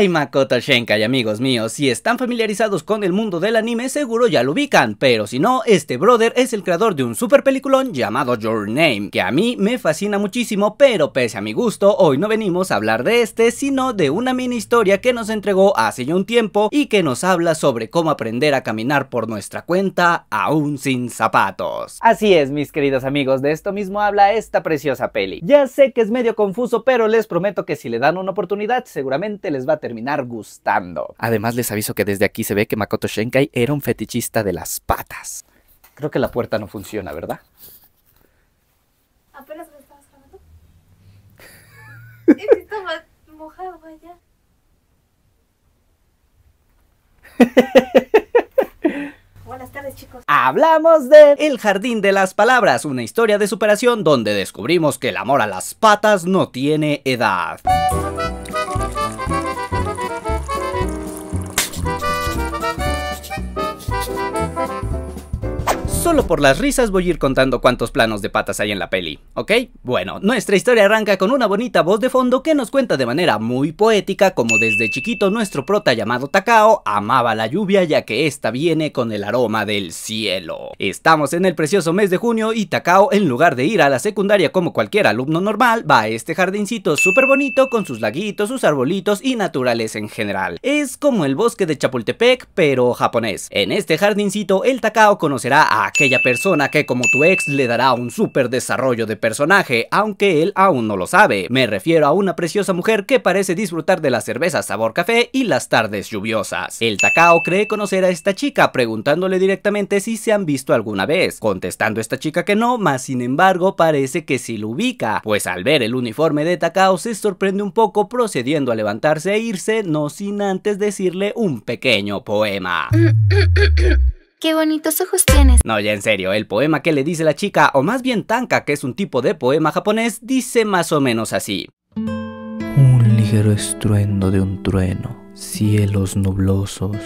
Ay Makoto y amigos míos, si están familiarizados con el mundo del anime seguro ya lo ubican, pero si no, este brother es el creador de un super peliculón llamado Your Name, que a mí me fascina muchísimo, pero pese a mi gusto, hoy no venimos a hablar de este, sino de una mini historia que nos entregó hace ya un tiempo y que nos habla sobre cómo aprender a caminar por nuestra cuenta aún sin zapatos. Así es mis queridos amigos, de esto mismo habla esta preciosa peli. Ya sé que es medio confuso, pero les prometo que si le dan una oportunidad seguramente les va a tener terminar gustando. Además les aviso que desde aquí se ve que Makoto Shenkai era un fetichista de las patas. Creo que la puerta no funciona, ¿verdad? Apenas estabas mojado Buenas tardes chicos. Hablamos de El Jardín de las Palabras, una historia de superación donde descubrimos que el amor a las patas no tiene edad. Solo por las risas voy a ir contando cuántos planos de patas hay en la peli, ¿ok? Bueno, nuestra historia arranca con una bonita voz de fondo que nos cuenta de manera muy poética como desde chiquito nuestro prota llamado Takao amaba la lluvia ya que esta viene con el aroma del cielo. Estamos en el precioso mes de junio y Takao en lugar de ir a la secundaria como cualquier alumno normal va a este jardincito súper bonito con sus laguitos, sus arbolitos y naturales en general. Es como el bosque de Chapultepec pero japonés. En este jardincito el Takao conocerá a aquella persona que como tu ex le dará un super desarrollo de personaje, aunque él aún no lo sabe. Me refiero a una preciosa mujer que parece disfrutar de la cerveza sabor café y las tardes lluviosas. El Takao cree conocer a esta chica preguntándole directamente si se han visto alguna vez, contestando esta chica que no, mas sin embargo parece que sí lo ubica, pues al ver el uniforme de Takao se sorprende un poco procediendo a levantarse e irse, no sin antes decirle un pequeño poema. ¡Qué bonitos ojos tienes! No, ya en serio, el poema que le dice la chica, o más bien tanka, que es un tipo de poema japonés, dice más o menos así. Un ligero estruendo de un trueno, cielos nublosos,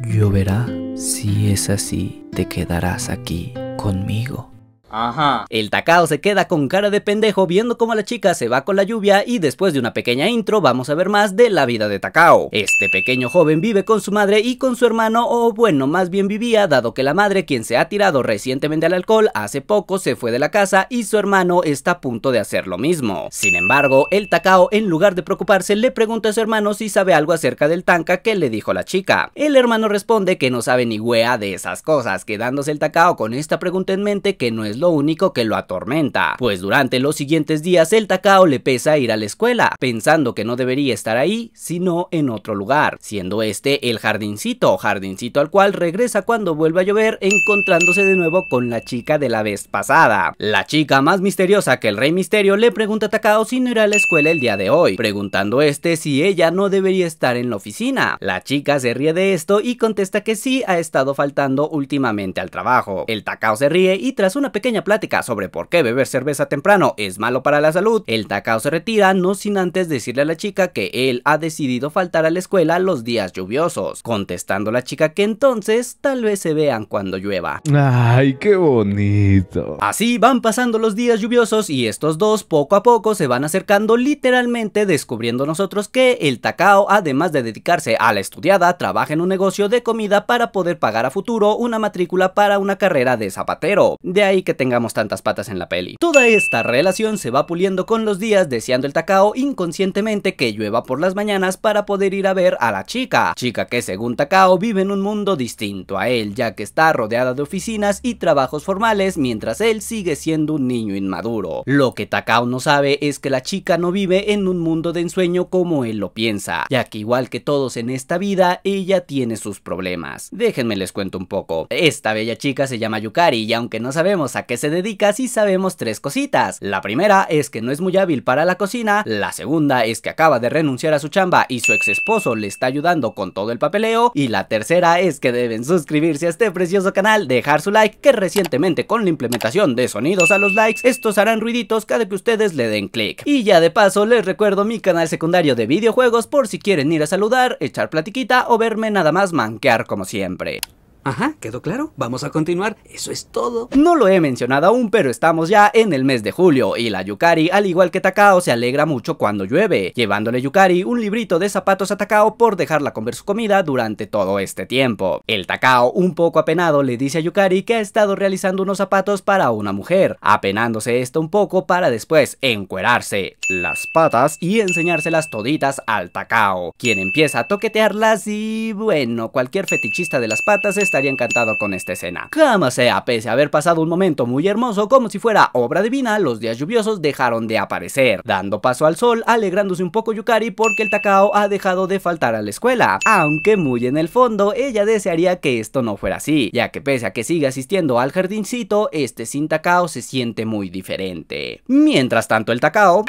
lloverá. Si es así, te quedarás aquí conmigo. Ajá. El Takao se queda con cara de pendejo viendo cómo la chica se va con la lluvia y después de una pequeña intro vamos a ver más de la vida de Takao. Este pequeño joven vive con su madre y con su hermano o bueno más bien vivía dado que la madre quien se ha tirado recientemente al alcohol hace poco se fue de la casa y su hermano está a punto de hacer lo mismo. Sin embargo el Takao en lugar de preocuparse le pregunta a su hermano si sabe algo acerca del tanca que le dijo la chica. El hermano responde que no sabe ni wea de esas cosas quedándose el Takao con esta pregunta en mente que no es lo único que lo atormenta, pues durante los siguientes días el Takao le pesa ir a la escuela, pensando que no debería estar ahí, sino en otro lugar, siendo este el jardincito, jardincito al cual regresa cuando vuelve a llover encontrándose de nuevo con la chica de la vez pasada. La chica más misteriosa que el Rey Misterio le pregunta a Takao si no irá a la escuela el día de hoy, preguntando este si ella no debería estar en la oficina. La chica se ríe de esto y contesta que sí ha estado faltando últimamente al trabajo. El Takao se ríe y tras una pequeña plática sobre por qué beber cerveza temprano es malo para la salud, el Takao se retira no sin antes decirle a la chica que él ha decidido faltar a la escuela los días lluviosos, contestando a la chica que entonces tal vez se vean cuando llueva. Ay, qué bonito. Así van pasando los días lluviosos y estos dos poco a poco se van acercando literalmente descubriendo nosotros que el Takao además de dedicarse a la estudiada trabaja en un negocio de comida para poder pagar a futuro una matrícula para una carrera de zapatero. De ahí que tengamos tantas patas en la peli. Toda esta relación se va puliendo con los días deseando el Takao inconscientemente que llueva por las mañanas para poder ir a ver a la chica, chica que según Takao vive en un mundo distinto a él ya que está rodeada de oficinas y trabajos formales mientras él sigue siendo un niño inmaduro. Lo que Takao no sabe es que la chica no vive en un mundo de ensueño como él lo piensa, ya que igual que todos en esta vida, ella tiene sus problemas. Déjenme les cuento un poco. Esta bella chica se llama Yukari y aunque no sabemos a que se dedica si sabemos tres cositas. La primera es que no es muy hábil para la cocina, la segunda es que acaba de renunciar a su chamba y su ex esposo le está ayudando con todo el papeleo y la tercera es que deben suscribirse a este precioso canal, dejar su like que recientemente con la implementación de sonidos a los likes estos harán ruiditos cada que ustedes le den clic. Y ya de paso les recuerdo mi canal secundario de videojuegos por si quieren ir a saludar, echar platiquita o verme nada más manquear como siempre. Ajá, ¿quedó claro? Vamos a continuar, eso es todo. No lo he mencionado aún, pero estamos ya en el mes de julio y la Yukari, al igual que Takao, se alegra mucho cuando llueve, llevándole Yukari un librito de zapatos a Takao por dejarla comer su comida durante todo este tiempo. El Takao, un poco apenado, le dice a Yukari que ha estado realizando unos zapatos para una mujer, apenándose esto un poco para después encuerarse las patas y enseñárselas toditas al Takao, quien empieza a toquetearlas y bueno, cualquier fetichista de las patas está encantado con esta escena. jamás sea, pese a haber pasado un momento muy hermoso, como si fuera obra divina, los días lluviosos dejaron de aparecer, dando paso al sol, alegrándose un poco Yukari porque el Takao ha dejado de faltar a la escuela, aunque muy en el fondo ella desearía que esto no fuera así, ya que pese a que sigue asistiendo al jardincito, este sin Takao se siente muy diferente. Mientras tanto el Takao...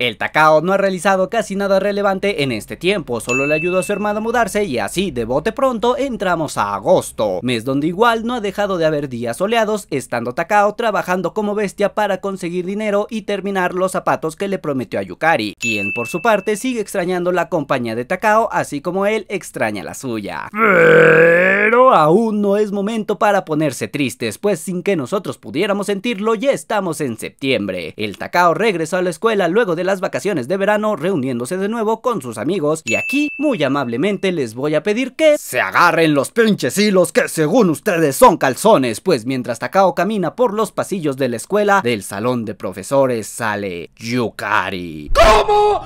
El Takao no ha realizado casi nada relevante en este tiempo, solo le ayudó a su hermano a mudarse y así de bote pronto entramos a agosto, mes donde igual no ha dejado de haber días soleados, estando Takao trabajando como bestia para conseguir dinero y terminar los zapatos que le prometió a Yukari, quien por su parte sigue extrañando la compañía de Takao así como él extraña la suya. Pero aún no es momento para ponerse tristes, pues sin que nosotros pudiéramos sentirlo ya estamos en septiembre. El Takao regresó a la escuela luego de las vacaciones de verano reuniéndose de nuevo con sus amigos y aquí muy amablemente les voy a pedir que se agarren los pinches hilos que según ustedes son calzones, pues mientras Takao camina por los pasillos de la escuela, del salón de profesores sale Yukari. ¿Cómo?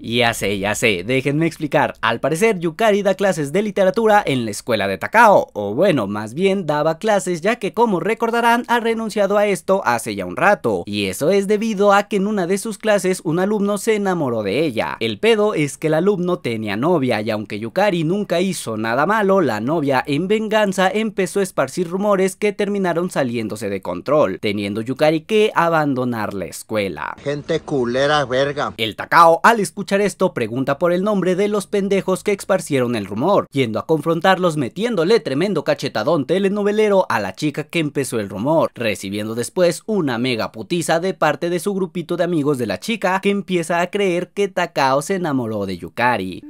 Y Ya sé, ya sé, déjenme explicar. Al parecer, Yukari da clases de literatura en la escuela de Takao, o bueno, más bien daba clases ya que como recordarán ha renunciado a esto hace ya un rato, y eso es debido a que en una de sus clases un alumno se enamoró de ella. El pedo es que el alumno tenía novia y aunque Yukari nunca hizo nada malo, la novia en venganza empezó a esparcir rumores que terminaron saliéndose de control, teniendo Yukari que abandonar la escuela. Gente culera verga. El Takao Takao al escuchar esto pregunta por el nombre de los pendejos que esparcieron el rumor, yendo a confrontarlos metiéndole tremendo cachetadón telenovelero a la chica que empezó el rumor, recibiendo después una mega putiza de parte de su grupito de amigos de la chica que empieza a creer que Takao se enamoró de Yukari.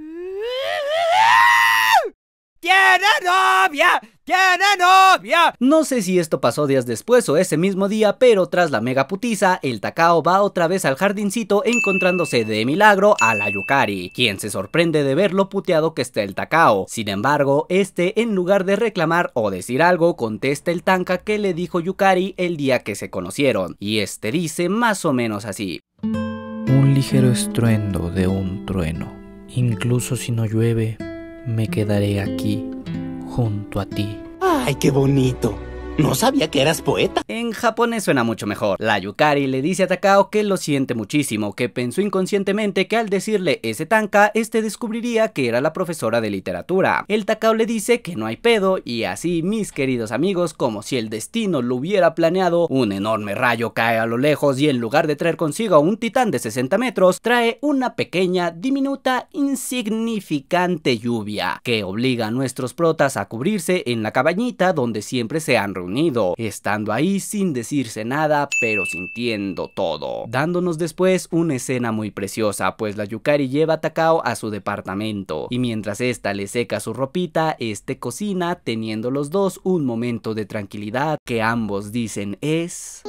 ¡Tiene novia! ¡Tiene novia! No sé si esto pasó días después o ese mismo día, pero tras la mega putiza, el Takao va otra vez al jardincito encontrándose de milagro a la Yukari, quien se sorprende de ver lo puteado que está el Takao. Sin embargo, este en lugar de reclamar o decir algo, contesta el tanka que le dijo Yukari el día que se conocieron, y este dice más o menos así. Un ligero estruendo de un trueno. Incluso si no llueve, me quedaré aquí junto a ti. ¡Ay, qué bonito! No sabía que eras poeta. En japonés suena mucho mejor. La Yukari le dice a Takao que lo siente muchísimo, que pensó inconscientemente que al decirle ese tanka, este descubriría que era la profesora de literatura. El Takao le dice que no hay pedo y así, mis queridos amigos, como si el destino lo hubiera planeado, un enorme rayo cae a lo lejos y en lugar de traer consigo a un titán de 60 metros, trae una pequeña, diminuta, insignificante lluvia, que obliga a nuestros protas a cubrirse en la cabañita donde siempre se han reunido. Unido, estando ahí sin decirse nada, pero sintiendo todo, dándonos después una escena muy preciosa, pues la Yukari lleva a Takao a su departamento, y mientras esta le seca su ropita, este cocina teniendo los dos un momento de tranquilidad que ambos dicen es...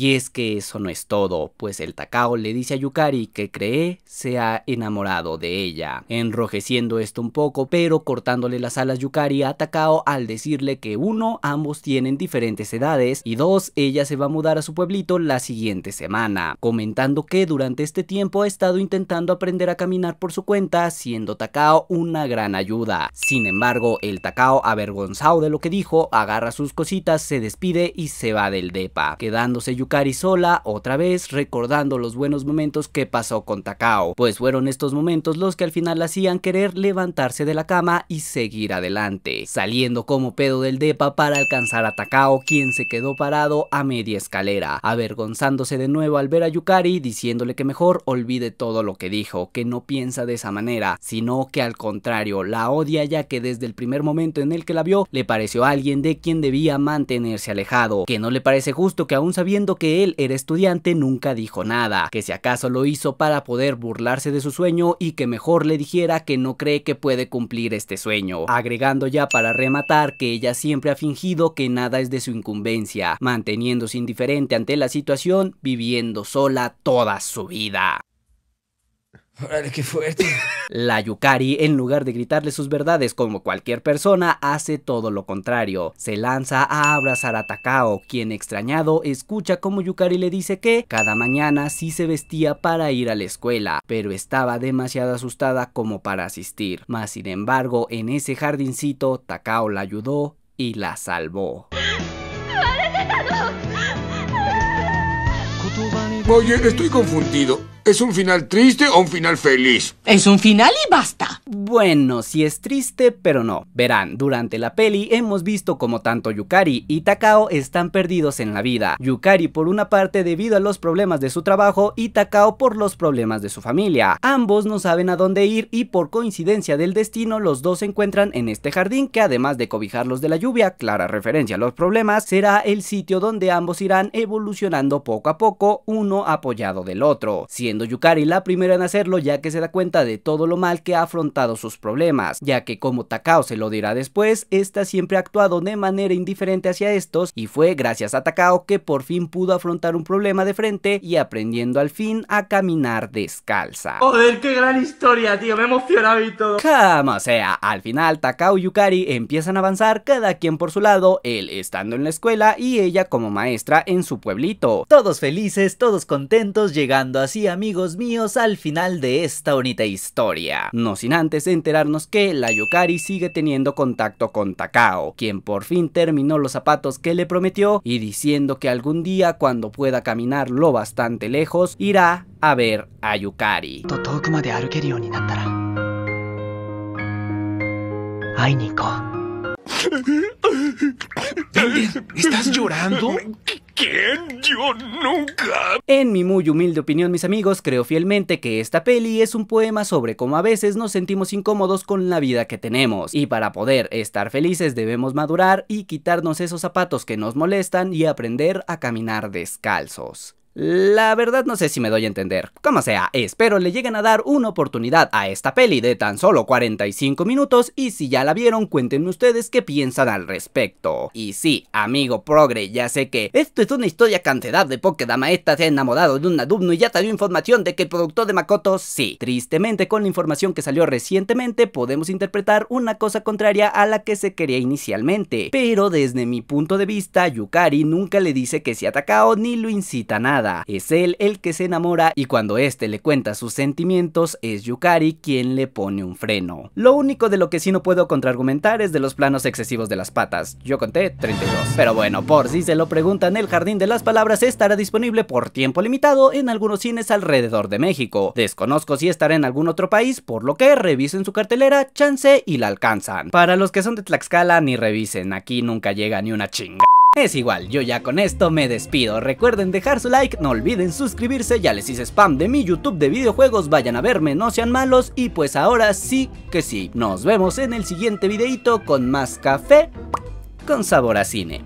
Y es que eso no es todo, pues el Takao le dice a Yukari que cree se ha enamorado de ella, enrojeciendo esto un poco, pero cortándole las alas Yukari a Takao al decirle que uno, ambos tienen diferentes edades y dos, ella se va a mudar a su pueblito la siguiente semana, comentando que durante este tiempo ha estado intentando aprender a caminar por su cuenta, siendo Takao una gran ayuda. Sin embargo, el Takao avergonzado de lo que dijo, agarra sus cositas, se despide y se va del depa, quedándose Yukari sola otra vez recordando los buenos momentos que pasó con Takao, pues fueron estos momentos los que al final hacían querer levantarse de la cama y seguir adelante, saliendo como pedo del depa para alcanzar a Takao quien se quedó parado a media escalera, avergonzándose de nuevo al ver a Yukari diciéndole que mejor olvide todo lo que dijo, que no piensa de esa manera, sino que al contrario la odia ya que desde el primer momento en el que la vio le pareció alguien de quien debía mantenerse alejado, que no le parece justo que aún sabiendo que él era estudiante, nunca dijo nada, que si acaso lo hizo para poder burlarse de su sueño y que mejor le dijera que no cree que puede cumplir este sueño, agregando ya para rematar que ella siempre ha fingido que nada es de su incumbencia, manteniéndose indiferente ante la situación, viviendo sola toda su vida fuerte. La Yukari, en lugar de gritarle sus verdades como cualquier persona, hace todo lo contrario. Se lanza a abrazar a Takao, quien extrañado escucha como Yukari le dice que cada mañana sí se vestía para ir a la escuela, pero estaba demasiado asustada como para asistir. Mas sin embargo, en ese jardincito, Takao la ayudó y la salvó. Oye, estoy confundido. ¿Es un final triste o un final feliz? Es un final y basta. Bueno, si es triste, pero no. Verán, durante la peli hemos visto como tanto Yukari y Takao están perdidos en la vida. Yukari por una parte debido a los problemas de su trabajo y Takao por los problemas de su familia. Ambos no saben a dónde ir y por coincidencia del destino los dos se encuentran en este jardín que además de cobijarlos de la lluvia, clara referencia a los problemas, será el sitio donde ambos irán evolucionando poco a poco, uno apoyado del otro. Si Yukari la primera en hacerlo ya que se da cuenta de todo lo mal que ha afrontado sus problemas, ya que como Takao se lo dirá después, esta siempre ha actuado de manera indiferente hacia estos y fue gracias a Takao que por fin pudo afrontar un problema de frente y aprendiendo al fin a caminar descalza. Joder, qué gran historia, tío, me he emocionado y todo. Como sea, al final Takao y Yukari empiezan a avanzar cada quien por su lado, él estando en la escuela y ella como maestra en su pueblito. Todos felices, todos contentos, llegando así a amigos míos al final de esta bonita historia. No sin antes enterarnos que la Yukari sigue teniendo contacto con Takao, quien por fin terminó los zapatos que le prometió y diciendo que algún día cuando pueda caminar lo bastante lejos irá a ver a Yukari. ¿Estás llorando? quién? Yo nunca. En mi muy humilde opinión, mis amigos, creo fielmente que esta peli es un poema sobre cómo a veces nos sentimos incómodos con la vida que tenemos. Y para poder estar felices debemos madurar y quitarnos esos zapatos que nos molestan y aprender a caminar descalzos. La verdad no sé si me doy a entender. Como sea, espero le lleguen a dar una oportunidad a esta peli de tan solo 45 minutos y si ya la vieron cuéntenme ustedes qué piensan al respecto. Y sí, amigo progre, ya sé que esto es una historia cantidad de porque esta se ha enamorado de un alumno y ya salió información de que el productor de Makoto sí. Tristemente con la información que salió recientemente podemos interpretar una cosa contraria a la que se quería inicialmente. Pero desde mi punto de vista, Yukari nunca le dice que se ha atacado ni lo incita a nada. Es él el que se enamora y cuando este le cuenta sus sentimientos es Yukari quien le pone un freno. Lo único de lo que sí no puedo contraargumentar es de los planos excesivos de las patas. Yo conté 32. Pero bueno, por si se lo preguntan, El Jardín de las Palabras estará disponible por tiempo limitado en algunos cines alrededor de México. Desconozco si estará en algún otro país, por lo que revisen su cartelera, chance y la alcanzan. Para los que son de Tlaxcala, ni revisen, aquí nunca llega ni una chinga. Es igual, yo ya con esto me despido, recuerden dejar su like, no olviden suscribirse, ya les hice spam de mi YouTube de videojuegos, vayan a verme, no sean malos y pues ahora sí que sí, nos vemos en el siguiente videito con más café con sabor a cine.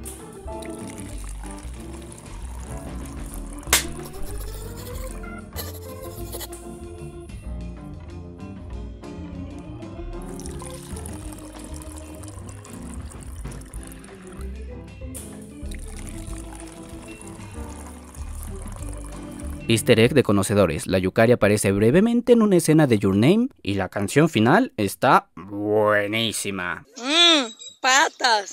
Easter egg de conocedores, la Yucaria aparece brevemente en una escena de Your Name y la canción final está buenísima. Mmm, patas.